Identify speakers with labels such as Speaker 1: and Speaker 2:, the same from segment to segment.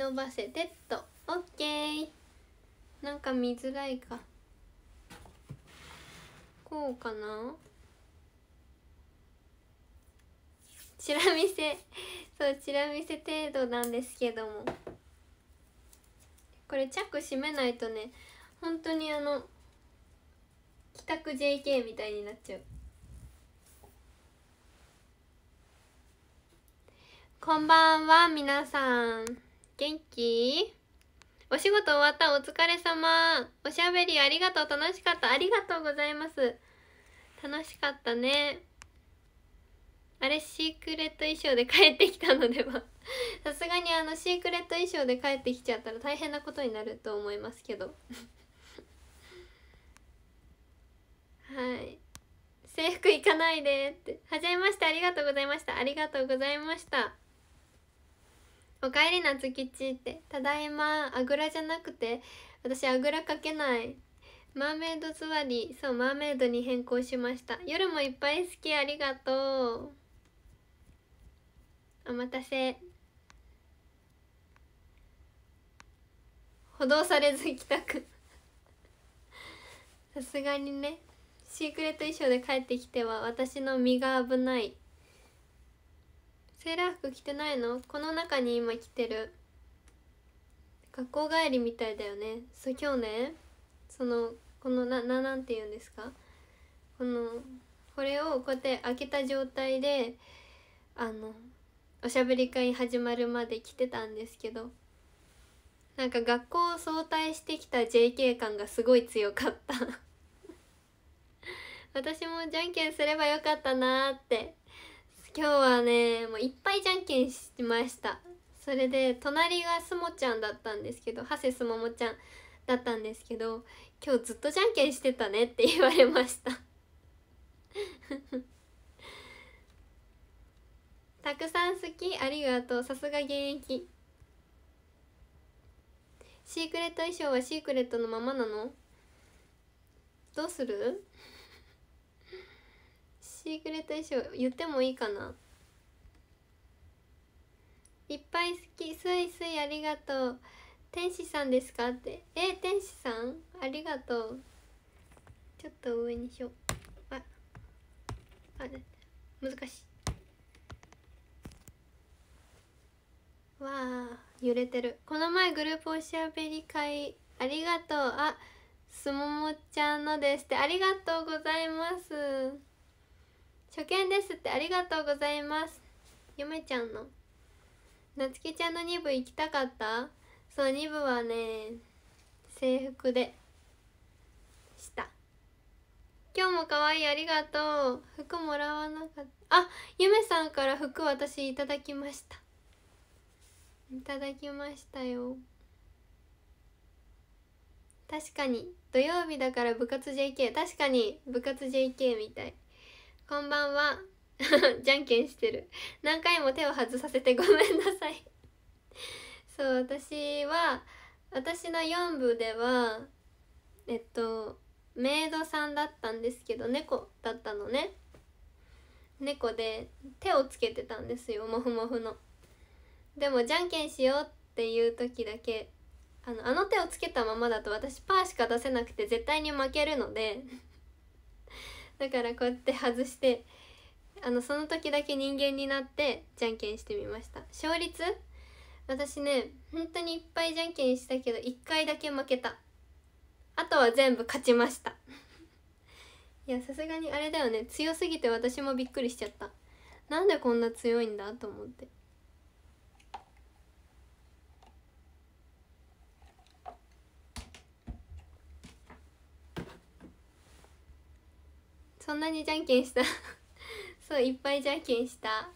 Speaker 1: 伸ばせてとオッケーなんか見づらいかこうかなチラ見せそうチラ見せ程度なんですけどもこれチャック閉めないとね本当にあの帰宅 JK みたいになっちゃうこんばんは皆さん元気お仕事終わったお疲れ様おしゃべりありがとう楽しかったありがとうございます楽しかったねあれシークレット衣装で帰ってきたのでは さすがにあのシークレット衣装で帰ってきちゃったら大変なことになると思いますけど はい制服行かないでってはじめましてありがとうございましたありがとうございました「おかえり夏吉」って「ただいまあぐらじゃなくて私あぐらかけない」マーメイド座りそうマーメイドに変更しました夜もいっぱい好きありがとうお待たせ補導されず行きたく さすがにねシークレット衣装で帰ってきては私の身が危ないセーラー服着てないのこの中に今着てる学校帰りみたいだよねそう今日ねそのこのなななんて言うんですかこのこれをこうやって開けた状態であのおしゃべり会始まるまで来てたんですけどなんか学校を早退してきた JK 感がすごい強かった 私もじゃんけんすればよかったなーって今日はねもういっぱいじゃんけんしましたそれで隣がすもちゃんだったんですけどハセすももちゃんだったんですけど今日ずっとじゃんけんしてたねって言われました たくさん好きありがとうさすが現役シークレット衣装はシークレットのままなのどうするシークレット衣装言ってもいいかないっぱい好きすいすいありがとう天使さんですかってえ天使さんありがとうちょっと上にしようああ難しいわあ揺れてるこの前グループおしゃべり会ありがとうあすももちゃんのですってありがとうございます初見ですってありがとうございますゆめちゃんのなつきちゃんの2部行きたかったそう2部はね制服でした今日も可愛いありがとう服もらわなかったあゆめさんから服私いただきましたいただきましたよ確かに土曜日だから部活 JK 確かに部活 JK みたいこんばんは じゃんけんしてる何回も手を外させてごめんなさい そう私は私の4部ではえっとメイドさんだったんですけど猫だったのね猫で手をつけてたんですよもふもふのでもじゃんけんしようっていう時だけあのあの手をつけたままだと私パーしか出せなくて絶対に負けるのでだからこうやって外してあのその時だけ人間になってじゃんけんしてみました勝率私ね本当にいっぱいじゃんけんしたけど1回だけ負けたあとは全部勝ちました いやさすがにあれだよね強すぎて私もびっくりしちゃったなんでこんな強いんだと思ってそんなにじゃんけんした そういっぱいじゃんけんした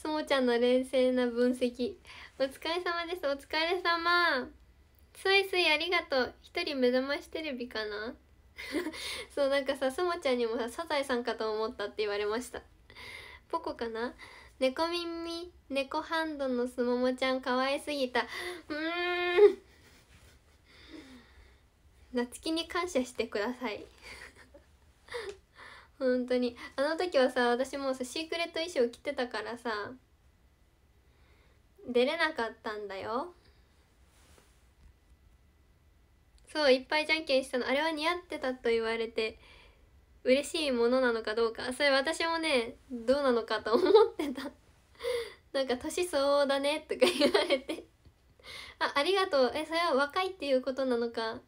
Speaker 1: そもちゃんの冷静な分析お疲れ様ですお疲れ様スイスイありがとう一人目覚ましテレビかな そうなんかさそもちゃんにもさサザエさんかと思ったって言われましたポコかな猫耳猫ハンドのすももちゃん可愛すぎたうん夏希 に感謝してください本当にあの時はさ私もさシークレット衣装着てたからさ出れなかったんだよそういっぱいじゃんけんしたのあれは似合ってたと言われて嬉しいものなのかどうかそれ私もねどうなのかと思ってたなんか年相応だねとか言われてあありがとうえそれは若いっていうことなのか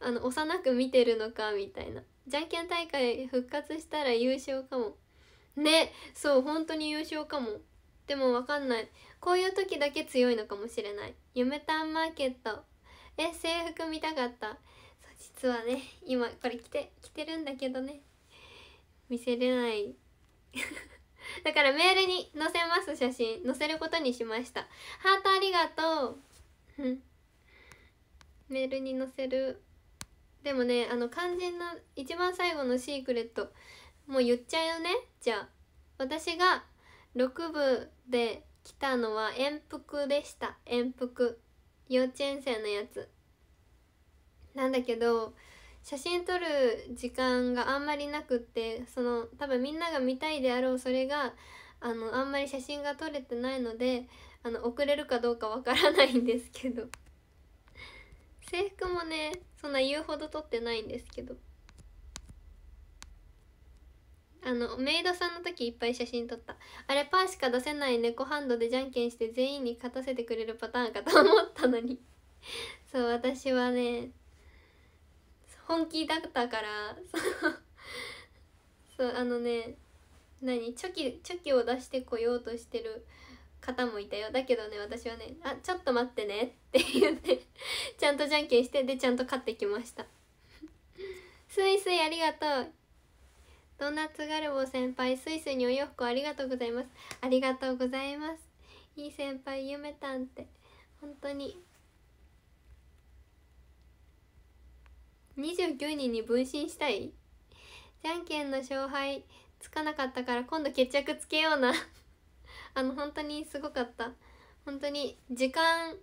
Speaker 1: あの幼く見てるのかみたいなじゃんけん大会復活したら優勝かもねそう本当に優勝かもでも分かんないこういう時だけ強いのかもしれない夢タンマーケットえ制服見たかった実はね今これ着て着てるんだけどね見せれない だからメールに載せます写真載せることにしましたハートありがとうメールに載せるでもねあの肝心な一番最後のシークレットもう言っちゃうよねじゃあ私が6部で来たのは遠服でした遠服幼稚園生のやつなんだけど写真撮る時間があんまりなくってその多分みんなが見たいであろうそれがあのあんまり写真が撮れてないのであの遅れるかどうかわからないんですけど制服もねそんな言うほど撮ってないんですけどあのメイドさんの時いっぱい写真撮ったあれパーしか出せない猫ハンドでじゃんけんして全員に勝たせてくれるパターンかと思ったのに そう私はね本気だったからそうあのね何チョキチョキを出してこようとしてる方もいたよだけどね私はね「あちょっと待ってね」って言って ちゃんとじゃんけんしてでちゃんと勝ってきました スイスイありがとうドーナツガルボ先輩スイスイにお洋服ありがとうございますありがとうございますいい先輩夢たんって本当に29人に分身したいじゃんけんの勝敗つかなかったから今度決着つけようなあの本当にすごかった本当に時間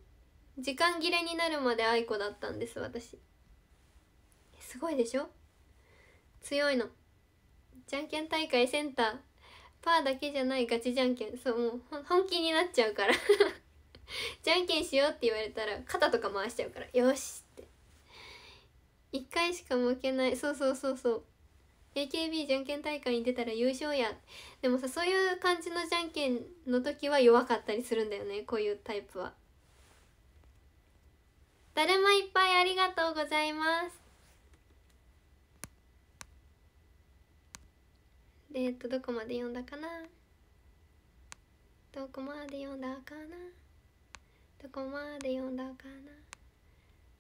Speaker 1: 時間切れになるまで愛子だったんです私すごいでしょ強いのじゃんけん大会センターパーだけじゃないガチじゃんけんそうもう本気になっちゃうから じゃんけんしようって言われたら肩とか回しちゃうからよしって1回しか負けないそうそうそうそう AKB じゃんけん大会に出たら優勝やでもさそういう感じのじゃんけんの時は弱かったりするんだよねこういうタイプはだるまいっぱいありがとうございますでえっとどこまで読んだかなどこまで読んだかなどこまで読んだかな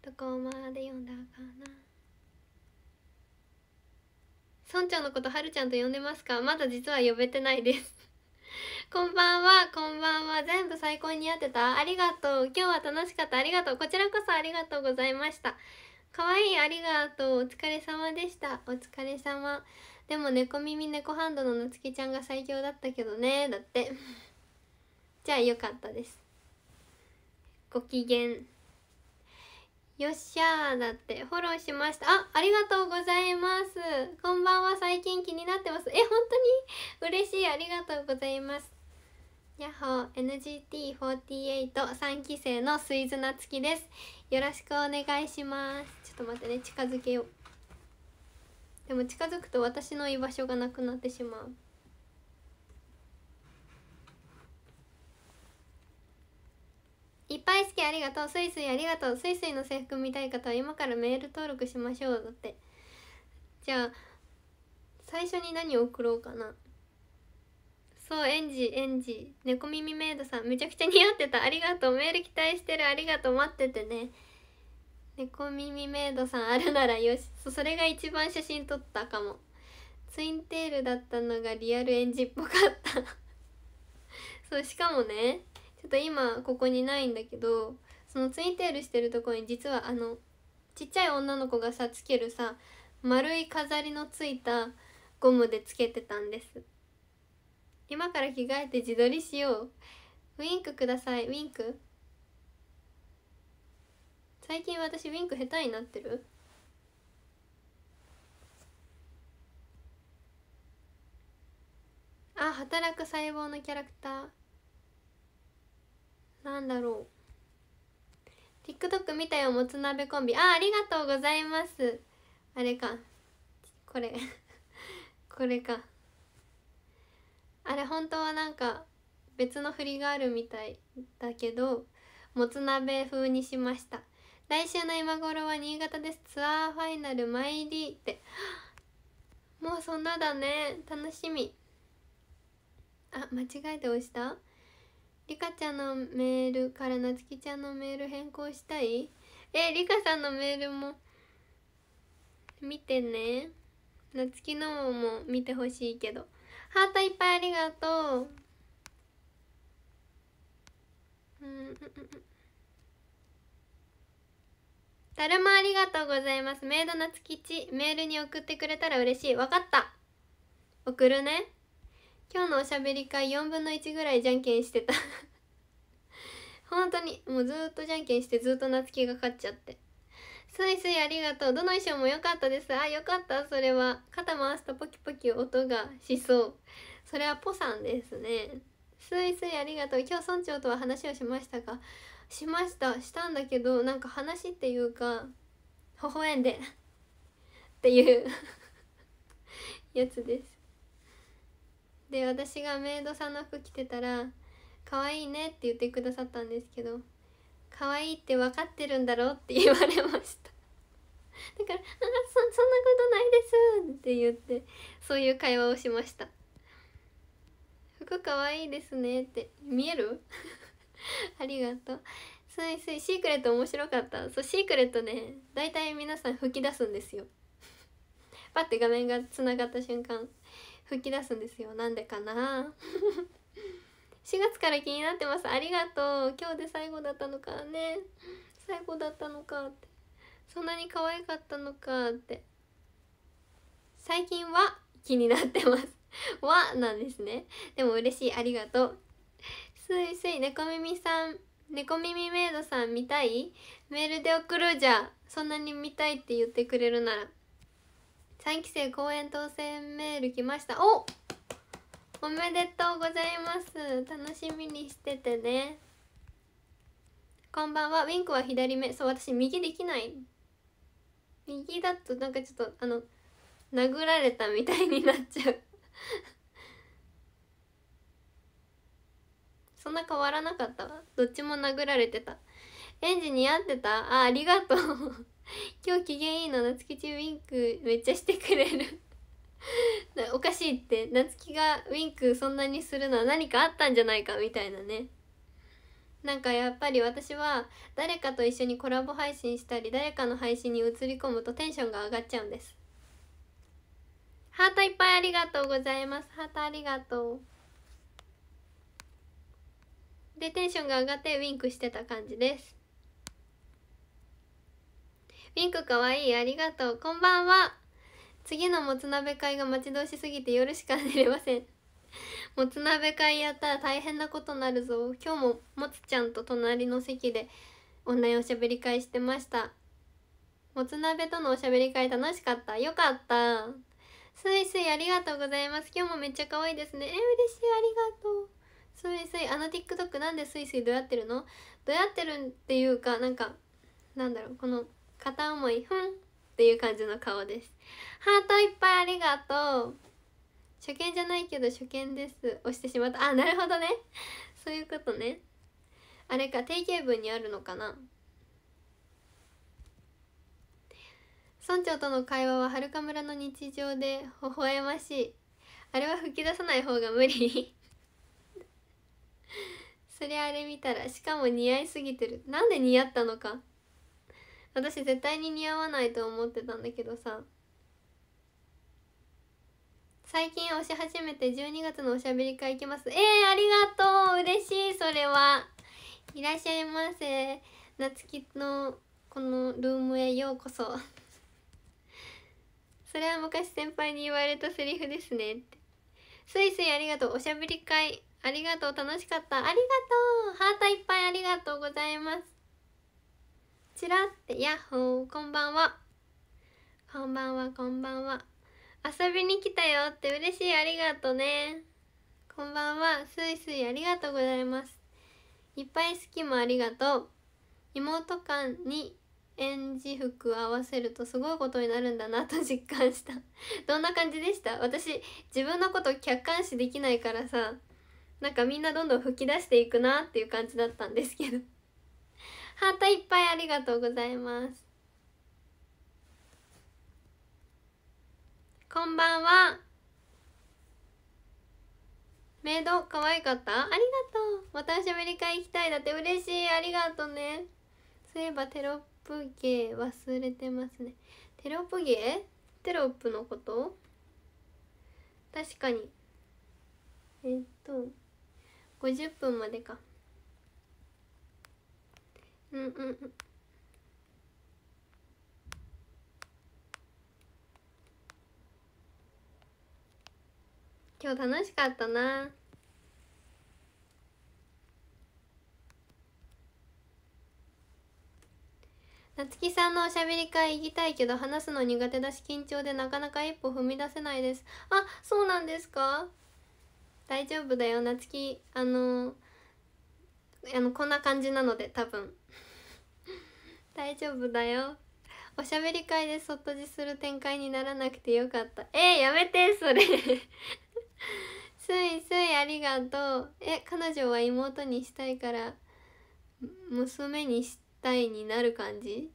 Speaker 1: どこまで読んだかな村長のことはるちゃんと呼んでますかまだ実は呼べてないです こんばんはこんばんは全部最高に似合ってたありがとう今日は楽しかったありがとうこちらこそありがとうございましたかわいいありがとうお疲れ様でしたお疲れ様でも猫耳猫ハンドのなつきちゃんが最強だったけどねだって じゃあよかったですご機嫌よっしゃーだってフォローしましたあありがとうございますこんばんは最近気になってますえ本当に嬉しいありがとうございますヤッホー NGT48 3期生のスイズナツキですよろしくお願いしますちょっと待ってね近づけようでも近づくと私の居場所がなくなってしまういっぱい好きありがとうスイスイありがとうスイスイの制服見たい方は今からメール登録しましょうだってじゃあ最初に何を送ろうかなそうエンジエンジ猫耳メイドさんめちゃくちゃ似合ってたありがとうメール期待してるありがとう待っててね猫耳メイドさんあるならよしそれが一番写真撮ったかもツインテールだったのがリアルエンジっぽかったそうしかもねちょっと今ここにないんだけどそのツインテールしてるとこに実はあのちっちゃい女の子がさつけるさ丸い飾りのついたゴムでつけてたんです今から着替えて自撮りしようウィンクくださいウィンク最近私ウィンク下手になってるあ働く細胞のキャラクターなんだろう TikTok 見たよもつ鍋コンビあありがとうございますあれかこれ これかあれ本当はなんか別の振りがあるみたいだけどもつ鍋風にしました来週の今頃は新潟ですツアーファイナル参りってもうそんなだね楽しみあ間違えて押したリカちゃんのメールからなつきちゃんのメール変更したいえリカさんのメールも見てねなつきのも見てほしいけどハートいっぱいありがとううんだるまありがとうございますメイドなつきちメールに送ってくれたら嬉しいわかった送るね今日のおしゃべり会4分の1ぐらいじゃんけんしてた 本当にもうずっとじゃんけんしてずっと夏希が勝っちゃってすいすいありがとうどの衣装も良かったですあ良かったそれは肩回すとポキポキ音がしそうそれはポさんですねすいすいありがとう今日村長とは話をしましたかしましたしたんだけどなんか話っていうか微笑んでっていう やつですで私がメイドさんの服着てたら「可愛いね」って言ってくださったんですけど「可愛いって分かってるんだろ?」って言われましただから「あそそんなことないです」って言ってそういう会話をしました服可愛いですねって見える ありがとうすいすいシークレット面白かったそうシークレットね大体皆さん吹き出すんですよパッて画面がつながった瞬間吹き出すんですよなんでかな4 月から気になってますありがとう今日で最後だったのかね最後だったのかってそんなに可愛かったのかって最近は気になってます はなんですねでも嬉しいありがとうすいすい猫耳さん猫耳メイドさん見たいメールで送るじゃそんなに見たいって言ってくれるなら三期生公演当選メール来ましたおおめでとうございます楽しみにしててねこんばんはウィンクは左目そう私右できない右だとなんかちょっとあの殴られたみたいになっちゃう そんな変わらなかったわどっちも殴られてたエンジ似合ってたあありがとう 今日機嫌いいの夏ちウィンクめっちゃしてくれる おかしいって夏希がウィンクそんなにするのは何かあったんじゃないかみたいなねなんかやっぱり私は誰かと一緒にコラボ配信したり誰かの配信に映り込むとテンションが上がっちゃうんですハートいっぱいありがとうございますハートありがとうでテンションが上がってウィンクしてた感じですピンクかわいいありがとうこんばんは次のもつ鍋会が待ち遠しすぎて夜しか寝れません もつ鍋会やったら大変なことなるぞ今日ももつちゃんと隣の席で女ンおしゃべり会してましたもつ鍋とのおしゃべり会楽しかったよかったすいすいありがとうございます今日もめっちゃ可愛いですねえ嬉しいありがとうすいすいあの TikTok なんでスイスイどうやってるのどうやってるっていうかなんかなんだろうこの片思いふんっていう感じの顔ですハートいっぱいありがとう初見じゃないけど初見です押してしまったあなるほどねそういうことねあれか定型文にあるのかな村長との会話は遥村の日常で微笑ましいあれは吹き出さない方が無理そりゃあれ見たらしかも似合いすぎてるなんで似合ったのか私絶対に似合わないと思ってたんだけどさ最近推し始めて12月のおしゃべり会行きますえー、ありがとう嬉しいそれはいらっしゃいませ夏希のこのルームへようこそ それは昔先輩に言われたセリフですねってすいすいありがとうおしゃべり会ありがとう楽しかったありがとうハートいっぱいありがとうございますちらってヤッホーこんばんはこんばんはこんばんは遊びに来たよって嬉しいありがとねこんばんはすいすいありがとうございますいっぱい好きもありがとう妹間に演じ服を合わせるとすごいことになるんだなと実感したどんな感じでした私自分のこと客観視できないからさなんかみんなどんどん吹き出していくなっていう感じだったんですけどハートいっぱいありがとうございますこんばんはメイド可愛かったありがとうまたアメリカ行きたいだって嬉しいありがとうねそういえばテロップ芸忘れてますねテロップ芸テロップのこと確かにえっと50分までかうんうんうん今日楽しかったななつきさんのおしゃべり会行きたいけど話すの苦手だし緊張でなかなか一歩踏み出せないですあそうなんですか大丈夫だよなつきあのあのこんな感じなので多分大丈夫だよおしゃべり会でそっとじする展開にならなくてよかったえー、やめてそれ すいすいありがとうえ彼女は妹にしたいから娘にしたいになる感じ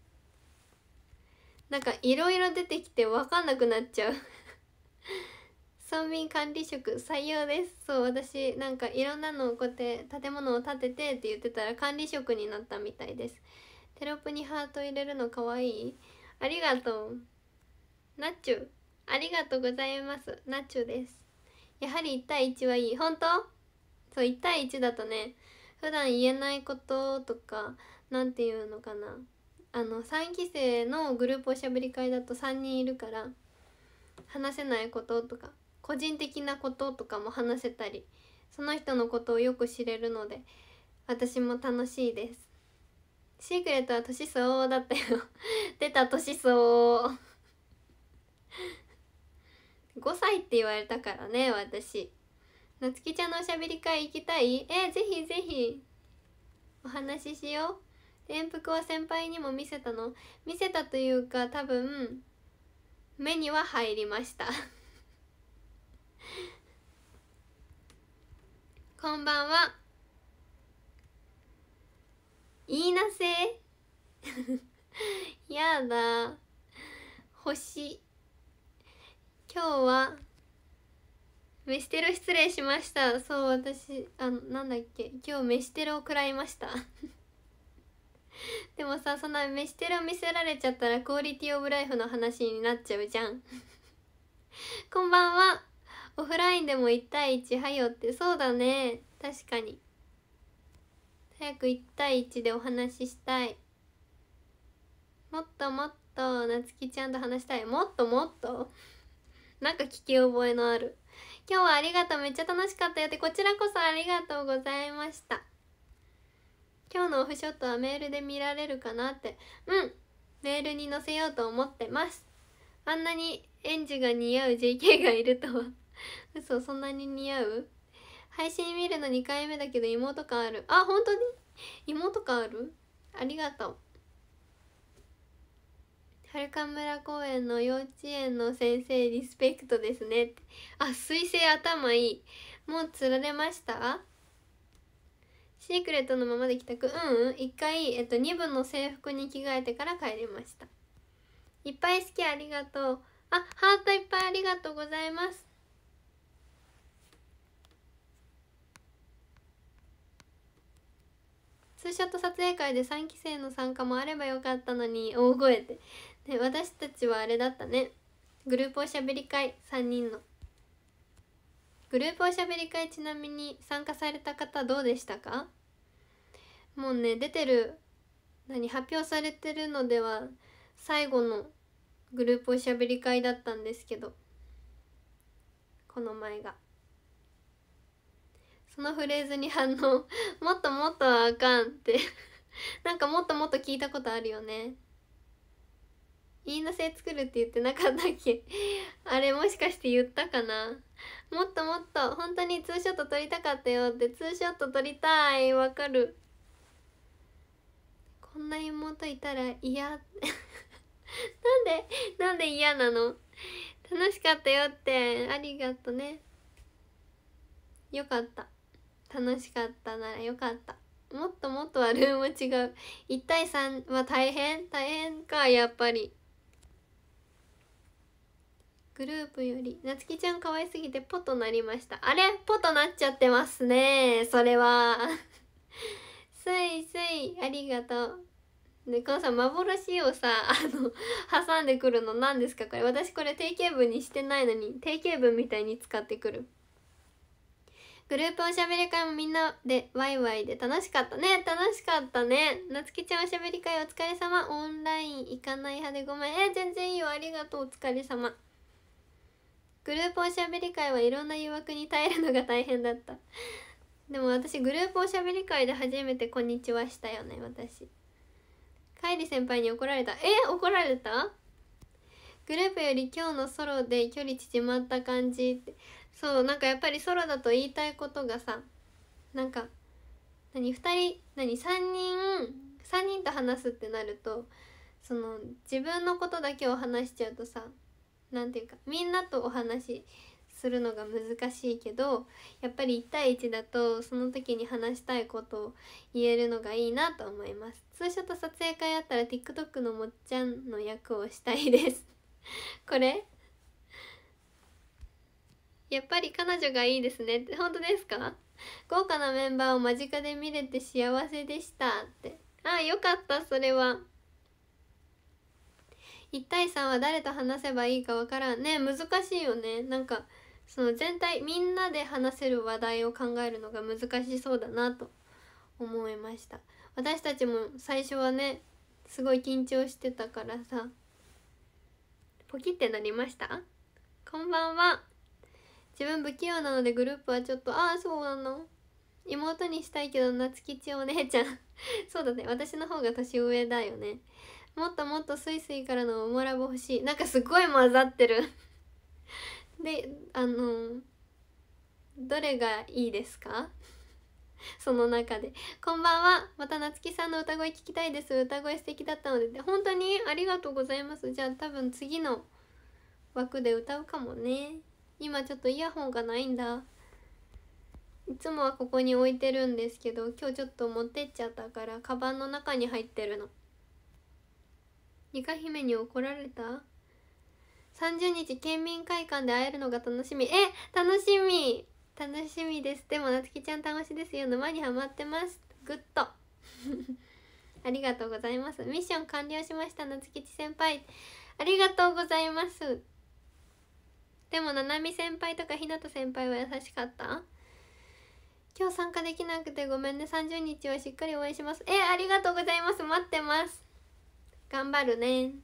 Speaker 1: なんかいろいろ出てきて分かんなくなっちゃう 村民管理職採用ですそう私なんかいろんなのをこうやって建物を建ててって言ってたら管理職になったみたいですテロップにハート入れるのかわいいありがとうナッチュありがとうございますナッチュですやはり1対1はいい本当そう1対1だとね普段言えないこととか何て言うのかなあの3期生のグループおしゃべり会だと3人いるから話せないこととか個人的なこととかも話せたりその人のことをよく知れるので私も楽しいですシークレットは年相応だったよ 出た年相応5歳って言われたからね私夏希ちゃんのおしゃべり会行きたいえぜひぜひお話ししよう転服は先輩にも見せたの見せたというか多分目には入りました こんばんは言いなせ やだ星今日は飯テロ失礼しましたそう私あのなんだっけ今日飯テロを食らいました でもさそんな飯テロ見せられちゃったらクオリティオブライフの話になっちゃうじゃん こんばんはオフラインでも1対1はよってそうだね確かに早く1対1でお話ししたいもっともっとなつきちゃんと話したいもっともっとなんか聞き覚えのある今日はありがとうめっちゃ楽しかったよってこちらこそありがとうございました今日のオフショットはメールで見られるかなってうんメールに載せようと思ってますあんなにエンジが似合う JK がいるとは嘘そんなに似合う配信見るの2回目だけど妹感あるあ本当に妹感あるありがとう春か村公園の幼稚園の先生リスペクトですねあ彗星頭いいもう釣られましたシークレットのままで帰宅うんうん一回、えっと、2部の制服に着替えてから帰りましたいっぱい好きありがとうあハートいっぱいありがとうございますツーショット撮影会で3期生の参加もあればよかったのに大声で、ね、私たちはあれだったねグループおしゃべり会3人のグループおしゃべり会ちなみに参加された方どうでしたかもうね出てる何発表されてるのでは最後のグループおしゃべり会だったんですけどこの前が。そのフレーズに反応 もっともっとあかんって なんかもっともっと聞いたことあるよね言いなせ作るって言ってなかったっけ あれもしかして言ったかなもっともっと本当にツーショット撮りたかったよってツーショット撮りたいわかるこんな妹いたら嫌なんでなんで嫌なの楽しかったよってありがとねよかった楽しかったならよかったもっともっとはルーム違う1対3は大変大変かやっぱりグループよりなつきちゃん可愛すぎてポとなりましたあれポとなっちゃってますねそれはすいすいありがとうでこのさ幻をさあの挟んでくるの何ですかこれ私これ定型文にしてないのに定型文みたいに使ってくるグループおしゃべり会もみんなでワイワイで楽しかったね楽しかったねなつきちゃんおしゃべり会お疲れ様オンライン行かない派でごめんえ全然いいよありがとうお疲れ様グループおしゃべり会はいろんな誘惑に耐えるのが大変だったでも私グループおしゃべり会で初めて「こんにちは」したよね私いり先輩に怒られたえ怒られたグループより今日のソロで距離縮まった感じってそうなんかやっぱりソロだと言いたいことがさなんか何2人何3人3人と話すってなるとその自分のことだけを話しちゃうとさ何て言うかみんなとお話しするのが難しいけどやっぱり1対1だとその時に話したいことを言えるのがいいなと思いますツーショット撮影会あったら TikTok のもっちゃんの役をしたいですこれやっぱり彼女がいいですねって本当ですか豪華なメンバーを間近で見れて幸せでしたってああよかったそれは1対3は誰と話せばいいかわからんね難しいよねなんかその全体みんなで話せる話題を考えるのが難しそうだなと思いました私たちも最初はねすごい緊張してたからさポキってなりましたこんばんは自分不器用なのでグループはちょっとああそうなの妹にしたいけど夏吉お姉ちゃん そうだね私の方が年上だよねもっともっとスイスイからのもらラボ欲しいなんかすごい混ざってる であのどれがいいですか その中で「こんばんはまた夏木さんの歌声聞きたいです歌声素敵だったので」で本当にありがとうございますじゃあ多分次の枠で歌うかもね今ちょっとイヤホンがないんだいつもはここに置いてるんですけど今日ちょっと持ってっちゃったからカバンの中に入ってるのリカ姫に怒られた30日県民会館で会えるのが楽しみえ楽しみ楽しみですでもなつきちゃん楽しいですよ沼にはまってますグッと ありがとうございますミッション完了しましたなつきち先輩ありがとうございますでもななみ先輩とかひなた先輩は優しかった今日参加できなくてごめんね30日はしっかり応援しますえありがとうございます待ってます頑張るね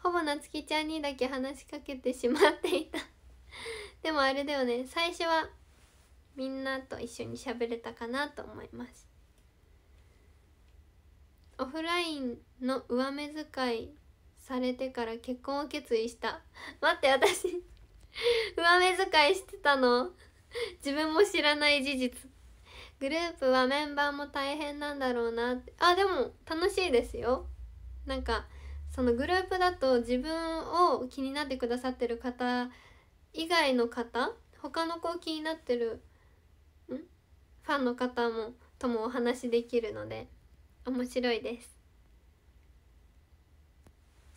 Speaker 1: ほぼなつきちゃんにだけ話しかけてしまっていた でもあれだよね最初はみんなと一緒に喋れたかなと思いますオフラインの上目遣いされてから結婚を決意した待って私 上目遣いしてたの自分も知らない事実グループはメンバーも大変なんだろうなってあでも楽しいですよなんかそのグループだと自分を気になってくださってる方以外の方他の子を気になってるんファンの方もともお話できるので面白いです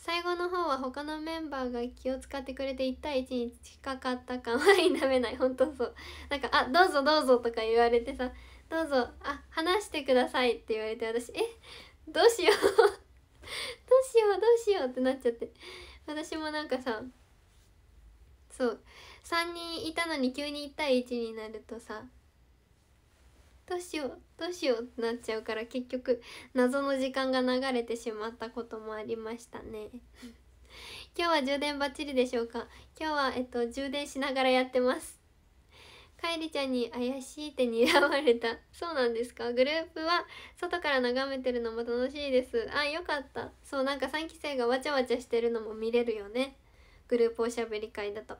Speaker 1: 最後の方は他のメンバーが気を使ってくれて1対1に近かった感は否めない本当そうなんか「あどうぞどうぞ」とか言われてさ「どうぞあ話してください」って言われて私「えどうしようどうしようどうしよう」ってなっちゃって私もなんかさそう3人いたのに急に1対1になるとさどうしようどうしようってなっちゃうから結局謎の時間が流れてしまったこともありましたね今日は充電バッチリでしょうか今日はえっと充電しながらやってますかえりちゃんに怪しいって睨まれたそうなんですかグループは外から眺めてるのも楽しいですあよかったそうなんか3期生がわちゃわちゃしてるのも見れるよねグループおしゃべり会だと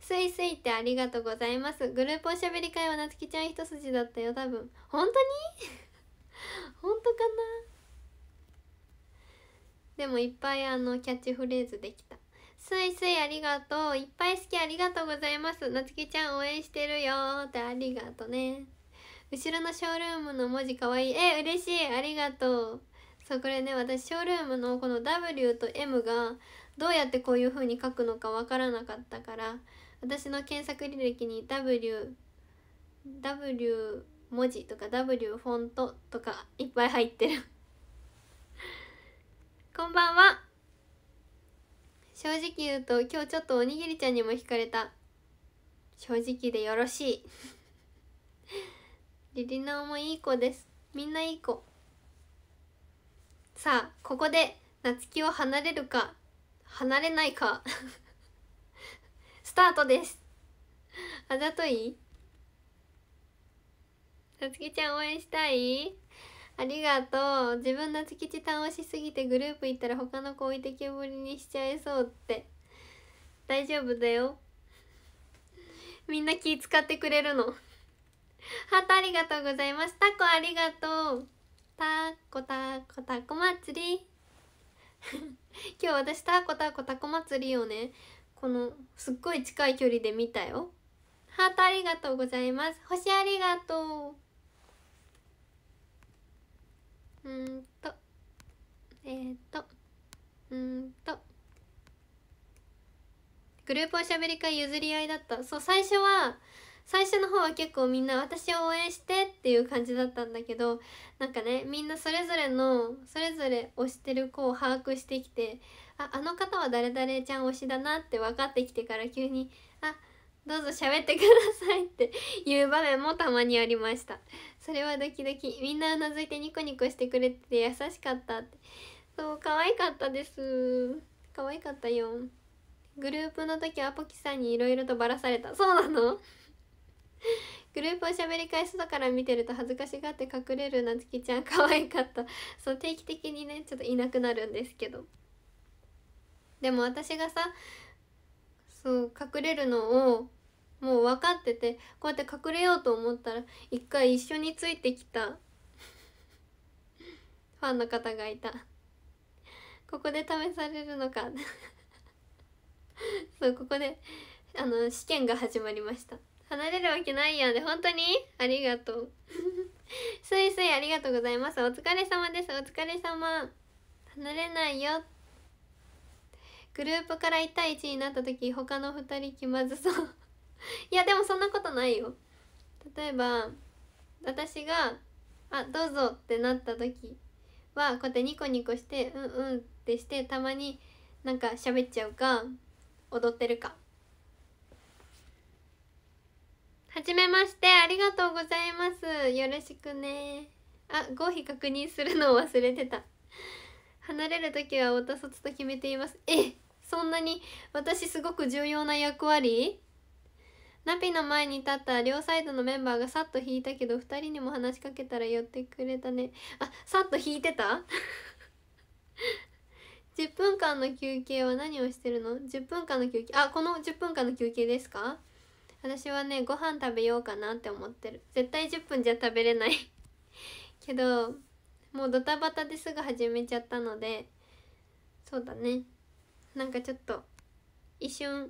Speaker 1: すいすいってありがとうございますグループおしゃべり会はなつきちゃん一筋だったよ多分本当に 本当かなでもいっぱいあのキャッチフレーズできたすいすいありがとういっぱい好きありがとうございますなつきちゃん応援してるよってありがとね後ろのショールームの文字かわいいえ嬉しいありがとうそうこれね私ショールームのこの W と M がどうやってこういう風に書くのかわからなかったから私の検索履歴に W W 文字とか W フォントとかいっぱい入ってる こんばんは正直言うと今日ちょっとおにぎりちゃんにも惹かれた正直でよろしいりり ナもいい子ですみんないい子さあここで夏希を離れるか離れないか スタートですあざといさつきちゃん応援したいありがとう自分のつきち倒しすぎてグループ行ったら他の子置いてけぼりにしちゃいそうって大丈夫だよみんな気使ってくれるのハートありがとうございますタコありがとうタコタコタコ祭り 今日私タコタコタコ祭りをねこのすっごい近い距離で見たよハートありがとうございます星ありがとううんとえー、っとうんとグループおしゃべり会譲り合いだったそう最初は最初の方は結構みんな私を応援してっていう感じだったんだけどなんかねみんなそれぞれのそれぞれ推してる子を把握してきてああの方は誰々ちゃん推しだなって分かってきてから急にあどうぞ喋ってくださいって いう場面もたまにありましたそれはドキドキみんなうなずいてニコニコしてくれてて優しかったってそう可愛かったです可愛かったよグループの時はポキさんにいろいろとバラされたそうなの グループを喋り会外から見てると恥ずかしがって隠れるなつきちゃん可愛かったそう定期的にねちょっといなくなるんですけどでも私がさそう隠れるのをもう分かっててこうやって隠れようと思ったら一回一緒についてきた ファンの方がいたここで試されるのか そうここであの試験が始まりました離れるわけないやんで本当にありがとうすいすいありがとうございますお疲れ様ですお疲れ様離れないよグループから1対1になった時他の2人気まずそう いやでもそんなことないよ例えば私が「あどうぞ」ってなった時はこうやってニコニコして「うんうん」ってしてたまになんか喋っちゃうか踊ってるかはじめましてありがとうございますよろしくねあ合否確認するのを忘れてた離れる時は音卒と決めていますえそんなに私すごく重要な役割ナピの前に立った両サイドのメンバーがさっと引いたけど2人にも話しかけたら寄ってくれたねあさっと引いてた10 分間の休憩は何をしてるの ?10 分間の休憩あこの10分間の休憩ですか私はねご飯食べようかなって思ってる絶対10分じゃ食べれない けどもうドタバタですぐ始めちゃったのでそうだねなんかちょっと一瞬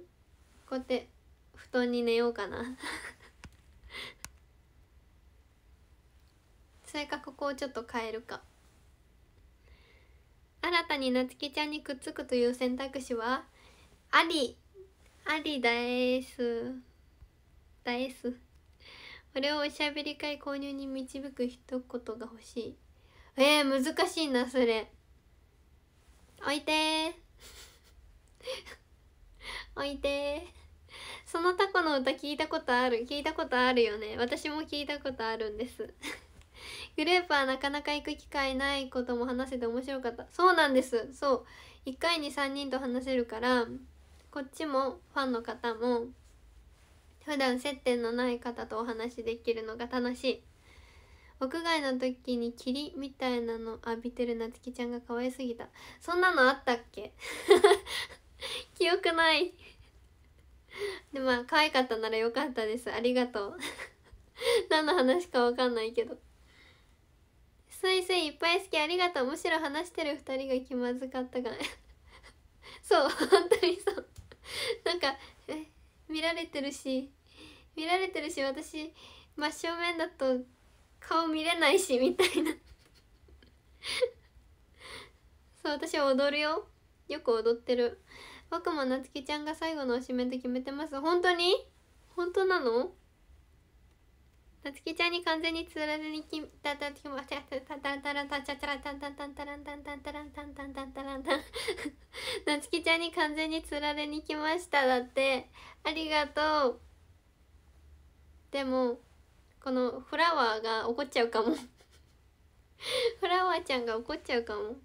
Speaker 1: こうやって布団に寝ようかな それかここをちょっと変えるか新たになつきちゃんにくっつくという選択肢はありありですったエ俺をおしゃべり会購入に導く一言が欲しいえー、難しいなそれおいてお いてそのタコの歌聞いたことある聞いたことあるよね私も聞いたことあるんです グループはなかなか行く機会ないことも話せて面白かったそうなんですそう1回に3人と話せるからこっちもファンの方も普段接点のない方とお話しできるのが楽しい屋外の時に霧みたいなの浴びてるなつきちゃんが可愛すぎたそんなのあったっけ 記憶ないでまあ可愛かったならよかったですありがとう何の話かわかんないけどすいすいいっぱい好きありがとうむしろ話してる2人が気まずかったが そう本当にそうなんか見られてるし見られてるし私真正面だと顔見れないしみたいな そう私は踊るよよく踊ってる僕もなつきちゃんが最後のおしめで決めてます本当に本当なのなつきちゃんに完全につられにきたたきもちゃたたたらたちゃらたんたんたんたらんたんたんたらんたんたんたんたらんたんなつきちゃんに完全につられに来ましただってありがとうでもこのフラワーが怒っちゃうかもフラワーちゃんが怒っちゃうかも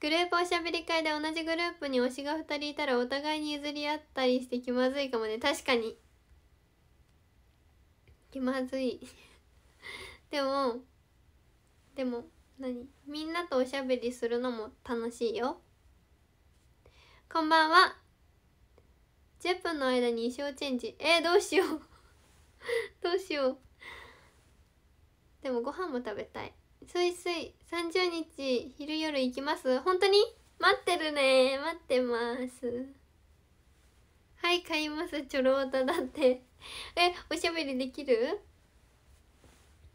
Speaker 1: グループおしゃべり会で同じグループに推しが2人いたらお互いに譲り合ったりして気まずいかもね確かに気まずい でもでも何みんなとおしゃべりするのも楽しいよこんばんは10分の間に衣装チェンジえー、どうしよう どうしようでもご飯も食べたいすいすい30日昼夜行きます本当に待ってるね待ってますはい買いますちょろうただってえおしゃべりできる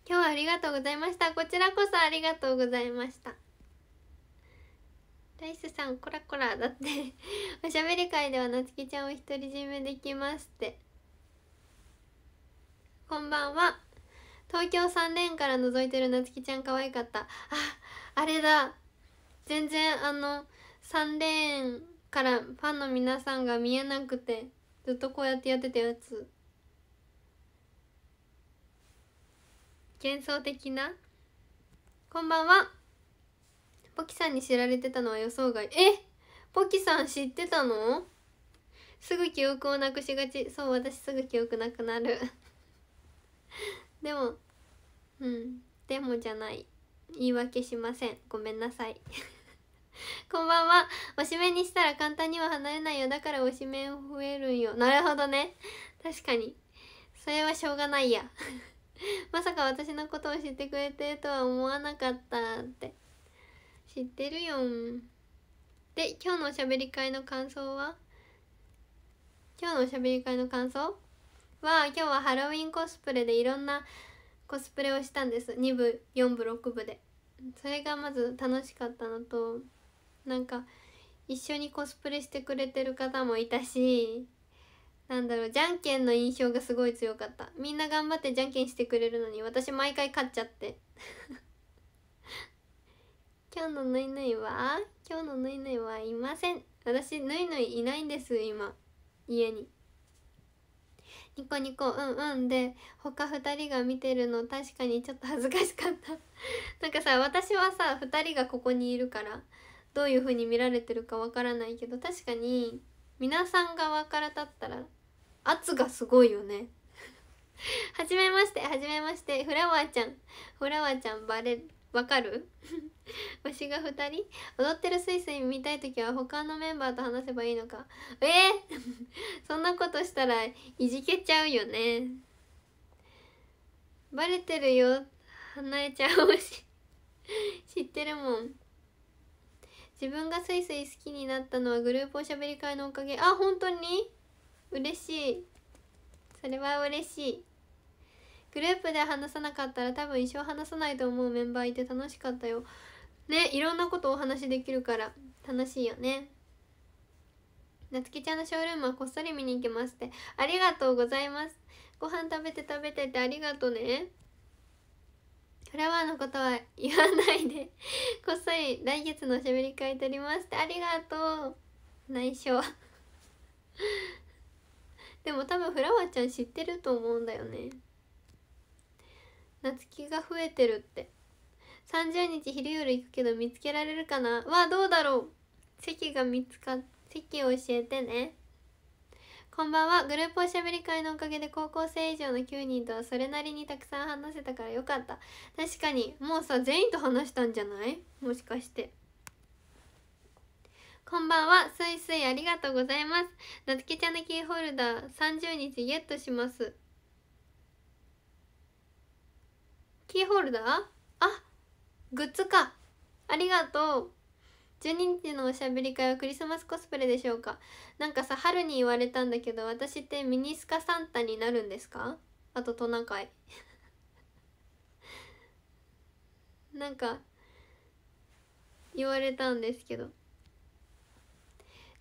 Speaker 1: 今日はありがとうございましたこちらこそありがとうございましたライスさんコラコラだって おしゃべり会ではなつきちゃんを独り占めできますってこんばんは東京3連から覗いてるなつきちゃん可愛かったああれだ全然あの3連からファンの皆さんが見えなくてずっとこうやってやってたやつ幻想的なこんばんはポキさんに知られてたのは予想外えポキさん知ってたのすぐ記憶をなくしがちそう私すぐ記憶なくなる でもうんでもじゃない言い訳しませんごめんなさい こんばんは推しメンにしたら簡単には離れないよだから推しメン増えるんよなるほどね確かにそれはしょうがないや まさか私のことを知ってくれてるとは思わなかったって知ってるよんで今日のおしゃべり会の感想は今日のおしゃべり会の感想は今日はハロウィンコスプレでいろんなコスプレをしたんです2部4部6部でそれがまず楽しかったのとなんか一緒にコスプレしてくれてる方もいたしなんだろうじゃんけんの印象がすごい強かったみんな頑張ってじゃんけんしてくれるのに私毎回勝っちゃって 今日のぬいぬいは今日のぬいぬいはいません私ぬいぬいいないんです今家にニコニコうんうんで他2人が見てるの確かにちょっと恥ずかしかった なんかさ私はさ2人がここにいるからどういう風に見られてるかわからないけど確かに皆さん側から立ったら圧がすごいよね はじめましてはじめましてフラワーちゃんフラワーちゃんバレわかる わしが2人踊ってるスイスイ見たい時は他のメンバーと話せばいいのかえー、そんなことしたらいじけちゃうよねバレてるよ離れちゃうし知ってるもん自分がスイスイ好きになったのはグループおしゃべり会のおかげあ本当に嬉しいそれは嬉しいグループで話さなかったら多分一生話さないと思うメンバーいて楽しかったよねいろんなことお話できるから楽しいよねなつきちゃんのショールームはこっそり見に行きますってありがとうございますご飯食べて食べてってありがとうねそれはのことは言わないで こっそり来月のおしゃべり会取りますってありがとう内緒 でも多分フラワーちゃん知ってると思うんだよね夏木が増えてるって30日昼夜行くけど見つけられるかなわどうだろう席が見つか席を教えてねこんばんはグループおしゃべり会のおかげで高校生以上の9人とはそれなりにたくさん話せたからよかった確かにもうさ全員と話したんじゃないもしかしてこんばんはすいすいありがとうございますなつきちゃんのキーホルダー30日ゲットしますキーホルダーあグッズかありがとう12日のおしゃべり会はクリスマスコスプレでしょうかなんかさ春に言われたんだけど私ってミニスカサンタになるんですかあとトナカイ なんか言われたんですけど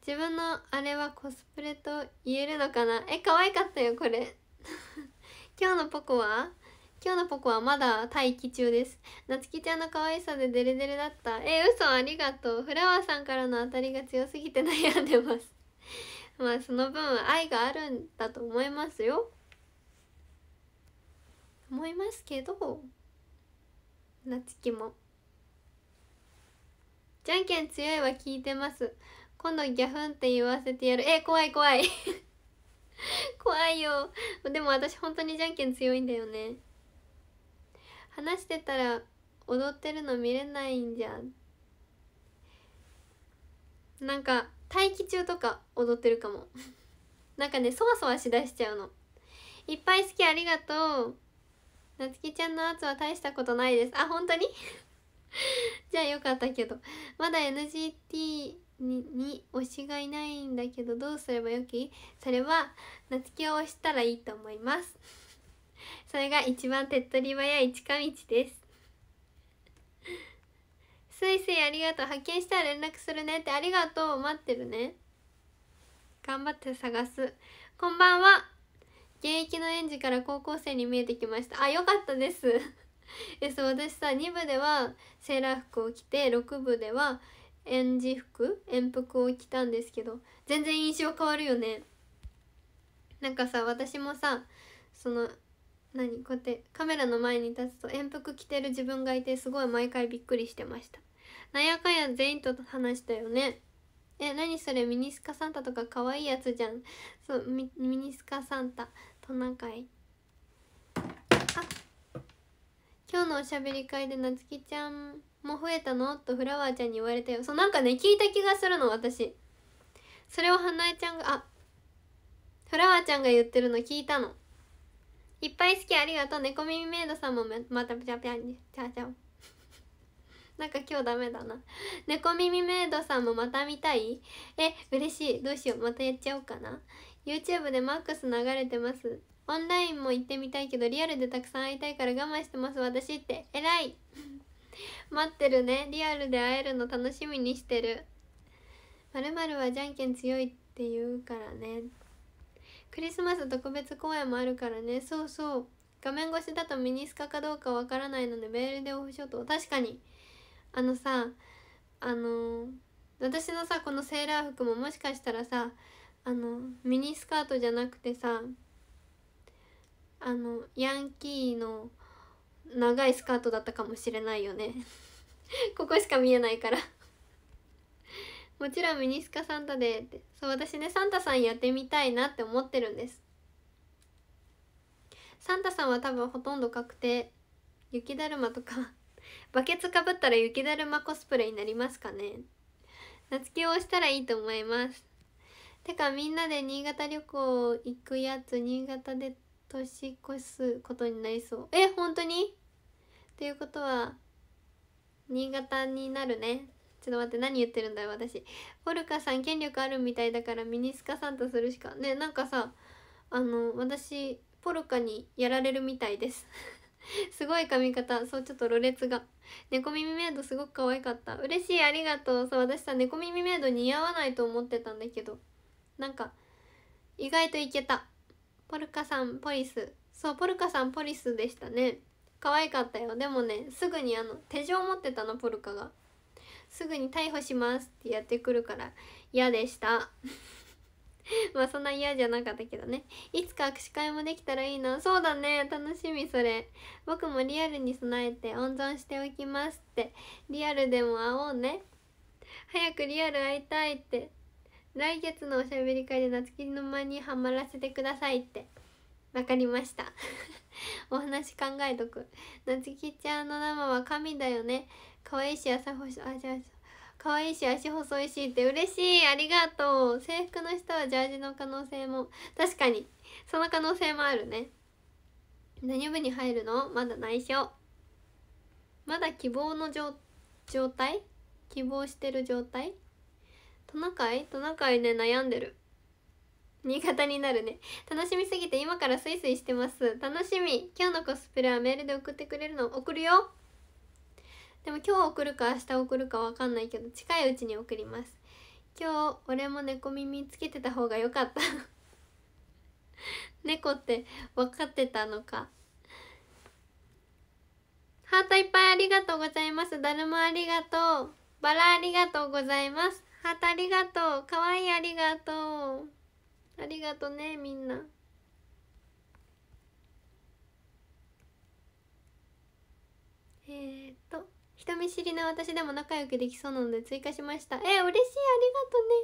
Speaker 1: 自分のあれはコスプレと言えるのかなえ可愛かったよこれ 今日のポコは今日のポコはまだ待機中です。なつきちゃんの可愛さでデレデレだった。え、嘘ありがとう。フラワーさんからの当たりが強すぎて悩んでます。まあその分愛があるんだと思いますよ。思いますけど、なつきも。じゃんけん強いは聞いてます。今度ギャフンって言わせてやる。え、怖い怖い 怖いよ。でも私本当にじゃんけん強いんだよね。話してたら踊ってるの見れないんじゃんなんか待機中とか踊ってるかも なんかねそわそわしだしちゃうのいっぱい好きありがとうなつきちゃんの圧は大したことないですあ本当に じゃあよかったけどまだ NGT にに推しがいないんだけどどうすればよきそれはなつきを推したらいいと思いますそれが一番手っ取り早い近道ですスイスイありがとう発見したら連絡するねってありがとう待ってるね頑張って探すこんばんは現役の園児から高校生に見えてきましたあよかったですえそう私さ2部ではセーラー服を着て6部では園児服園服を着たんですけど全然印象変わるよねなんかさ私もさその何こうやってカメラの前に立つと遠服着てる自分がいてすごい毎回びっくりしてましたなんやかんや全員と話したよねえ何それミニスカサンタとか可愛いやつじゃんそうミニスカサンタトナカイ今日のおしゃべり会でなつきちゃんも増えたのとフラワーちゃんに言われたよそうなんかね聞いた気がするの私それを花江ちゃんがあフラワーちゃんが言ってるの聞いたのいっぱい好きありがとう猫耳メイドさんもまたぴゃぴゃにちゃちゃ なんか今日ダメだな猫耳メイドさんもまた見たいえ嬉しいどうしようまたやっちゃおうかな YouTube でマックス流れてますオンラインも行ってみたいけどリアルでたくさん会いたいから我慢してます私って偉い 待ってるねリアルで会えるの楽しみにしてるまるはじゃんけん強いって言うからねクリスマス特別公演もあるからねそうそう画面越しだとミニスカかどうかわからないのでメールでオフショット確かにあのさあのー、私のさこのセーラー服ももしかしたらさあのミニスカートじゃなくてさあのヤンキーの長いスカートだったかもしれないよね ここしか見えないからもちろんミニスカサンタでってそう私ねサンタさんやってみたいなって思ってるんですサンタさんは多分ほとんど確定雪だるまとか バケツかぶったら雪だるまコスプレになりますかね夏希をしたらいいと思いますてかみんなで新潟旅行行くやつ新潟で年越すことになりそうえ本当にということは新潟になるねちょっと待って何言ってるんだよ私ポルカさん権力あるみたいだからミニスカさんとするしかねなんかさあの私ポルカにやられるみたいです すごい髪型そうちょっとろれつが猫耳メイドすごく可愛かった嬉しいありがとうそう私さ猫耳メイド似合わないと思ってたんだけどなんか意外といけたポルカさんポリスそうポルカさんポリスでしたね可愛かったよでもねすぐにあの手錠持ってたのポルカがすぐに逮捕しますってやってくるから嫌でした まあそんな嫌じゃなかったけどねいつか握手会もできたらいいなそうだね楽しみそれ僕もリアルに備えて温存しておきますってリアルでも会おうね早くリアル会いたいって来月のおしゃべり会で夏切りの間にはまらせてくださいって分かりました お話考えとく夏切ちゃんの生は神だよね可愛いし朝細い可愛いし足細いしって嬉しいありがとう制服の下はジャージの可能性も確かにその可能性もあるね何部に入るのまだ内緒まだ希望の状態希望してる状態トナカイトナカイね悩んでる新潟になるね楽しみすぎて今からスイスイしてます楽しみ今日のコスプレはメールで送ってくれるの送るよでも今日送るか明日送るか分かんないけど近いうちに送ります今日俺も猫耳つけてた方が良かった 猫って分かってたのかハートいっぱいありがとうございますだるまありがとうバラありがとうございますハートありがとうかわいいありがとうありがとねみんなえー、っと人見知りな私でも仲良くできそうなので追加しましたえ嬉しいありがとう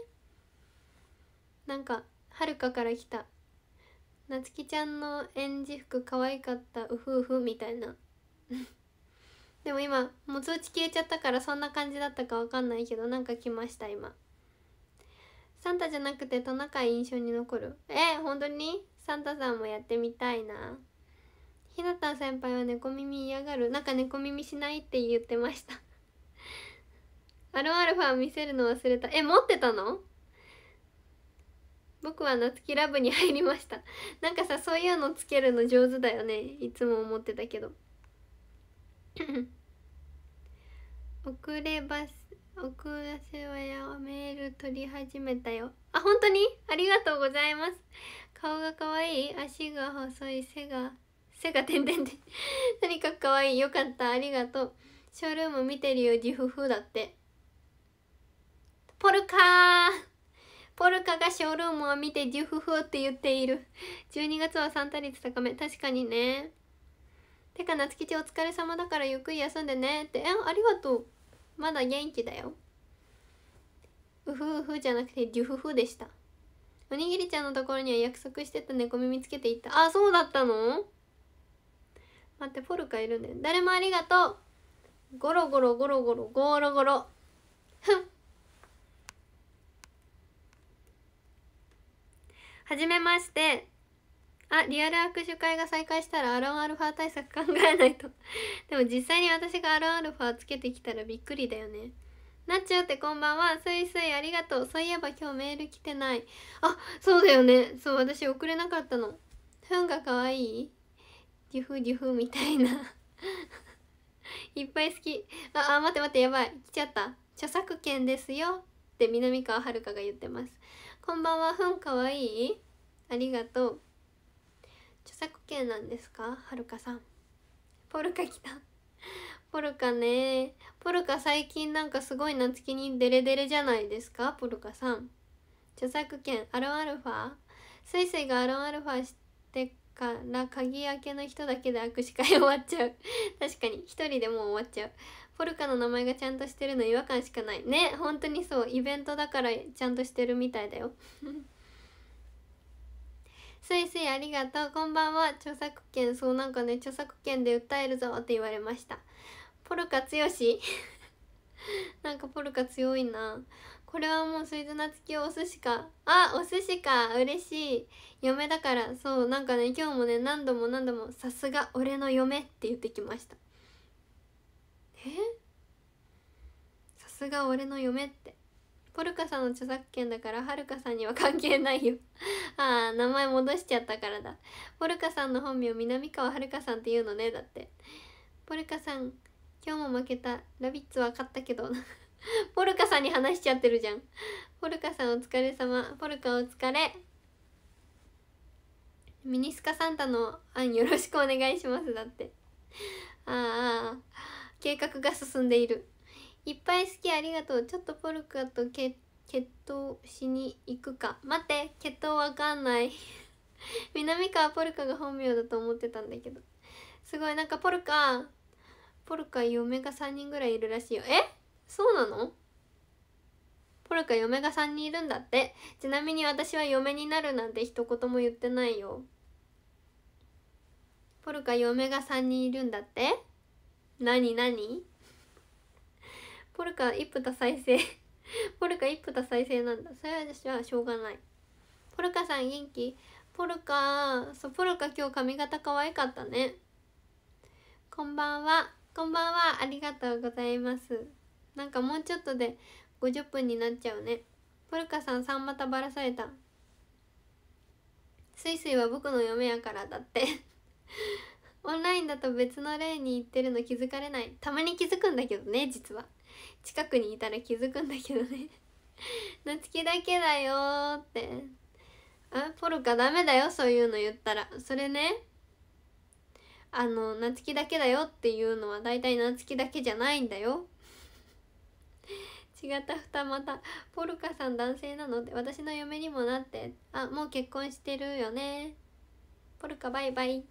Speaker 1: ねなんかはるかから来たなつきちゃんの演じ服可愛かったうふうふみたいな でも今もう通知消えちゃったからそんな感じだったかわかんないけどなんか来ました今サンタじゃなくてトナカイ印象に残るえ本当にサンタさんもやってみたいな日向先輩は猫耳嫌がるなんか猫耳しないって言ってましたアロンアルファ見せるの忘れたえ持ってたの僕は夏木ラブに入りましたなんかさそういうのつけるの上手だよねいつも思ってたけど 遅れば遅らせはやメール取り始めたよあ本当にありがとうございます顔が可愛い足が細い背が背が点々でとに かく可愛いよかったありがとうショールーム見てるよジフフだってポルカーポルカがショールームを見てジュフフって言っている12月はサンタ率高め確かにねてか夏吉お疲れ様だからゆっくり休んでねってえありがとうまだ元気だようふうふじゃなくてジュフフでしたおにぎりちゃんのところには約束してた猫耳つけていったあそうだったの待ってポルカいるね誰もありがとうゴロゴロゴロゴロゴロゴロふんはじめましてあリアル握手会が再開したらアロンアルファ対策考えないとでも実際に私がアロンアルファつけてきたらびっくりだよねなっちゅうってこんばんはすいすいありがとうそういえば今日メール来てないあそうだよねそう私送れなかったのふんがかわいいデュフデュフみたいないっぱい好きああ待って待ってやばい来ちゃった著作権ですよって南川遥が言ってますこんばんはふんかわいいありがとう著作権なんですかはるかさんポルカ来たポルカねポルカ最近なんかすごい夏木にデレデレじゃないですかポルカさん著作権アロンアルファスイスイがアロンアルファしてから鍵開けの人だけで握手会終わっちゃう 確かに一人でもう終わっちゃうポルカの名前がちゃんとしてるの違和感しかないね本当にそうイベントだからちゃんとしてるみたいだよすいすいありがとうこんばんは著作権そうなんかね著作権で訴えるぞって言われましたポルカ強し なんかポルカ強いなこれはもうスい。ーツなつきお寿司かあお寿司か嬉しい嫁だからそうなんかね今日もね何度も何度も「さすが俺の嫁」って言ってきましたえさすが俺の嫁ってポルカさんの著作権だからはるかさんには関係ないよ ああ名前戻しちゃったからだポルカさんの本名南川はるかさんって言うのねだってポルカさん今日も負けたラビッツは勝ったけど ポルカさんに話しちゃってるじゃんポルカさんお疲れ様ポルカお疲れミニスカサンタの案よろしくお願いしますだってああ計画が進んでいるいっぱい好きありがとうちょっとポルカと決闘しに行くか待って決闘わかんない 南川ポルカが本名だと思ってたんだけどすごいなんかポルカポルカ嫁が3人ぐらいいるらしいよえそうなのポルカ嫁が3人いるんだってちなみに私は嫁になるなんて一言も言ってないよポルカ嫁が3人いるんだって何何ポルカ一夫多妻制ポルカ一夫多妻制なんだそれは私はしょうがないポルカさん元気ポルカそうポルカ今日髪型可愛かったねこんばんはこんばんはありがとうございますなんかもうちょっとで50分になっちゃうねポルカさん3またばらされたスイスイは僕の嫁やからだって オンラインだと別の例に行ってるの気づかれないたまに気づくんだけどね実は近くにいたら気づくんだけどね夏希 だけだよってあポルカダメだよそういうの言ったらそれねあの夏希だけだよっていうのは大体夏希だけじゃないんだよ違った二股ポルカさん男性なので私の嫁にもなってあもう結婚してるよねポルカバイバイ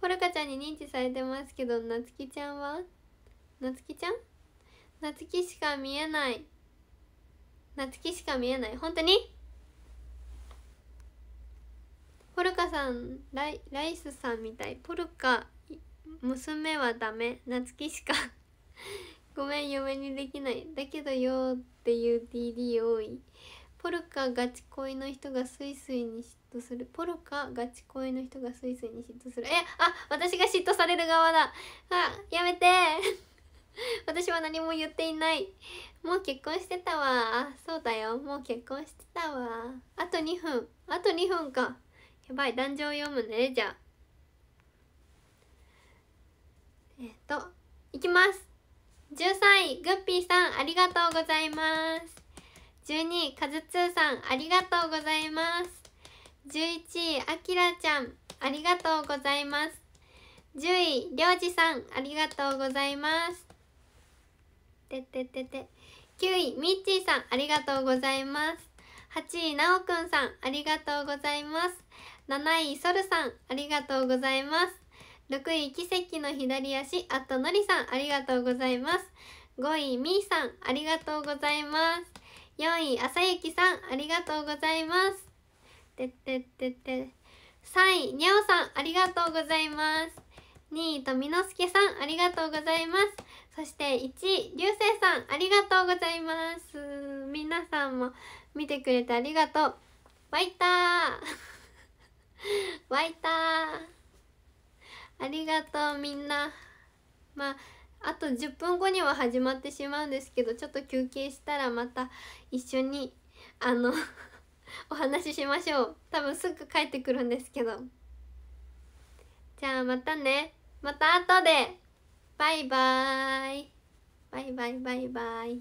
Speaker 1: ポルカちゃんに認知されてますけどなつきちゃんはなつきちゃんなつきしか見えないなつきしか見えない本当にポルカさんライライスさんみたいポルカ娘はダメなつきしかごめん嫁にできないだけどよっていう DD 多いポルカガチ恋の人がスイスイに嫉妬するポルカガチ恋の人がスイスイに嫉妬するえあ私が嫉妬される側だあやめて 私は何も言っていないもう結婚してたわそうだよもう結婚してたわあと2分あと2分かやばい壇上読むねじゃあえっ、といきます13位グッピーさんありがとうございます12位カズツーさんありがとうございます11位あきらちゃんありがとうございます10位りょうじさんありがとうございますてててて9位みっちーさんありがとうございます8位なおくんさんありがとうございます7位ソルさんありがとうございます6位奇跡の左足あとのりさんありがとうございます5位みーさんありがとうございます4位あさゆきさんありがとうございますてってってって3位にゃおさんありがとうございます2位とみのすけさんありがとうございますそして1位りゅうせいさんありがとうございます皆さんも見てくれてありがとうわいたーわいたーありがとうみんなまああと10分後には始まってしまうんですけどちょっと休憩したらまた一緒にあの お話ししましょう多分すぐ帰ってくるんですけどじゃあまたねまた後でバイバーイバイバイバイバイ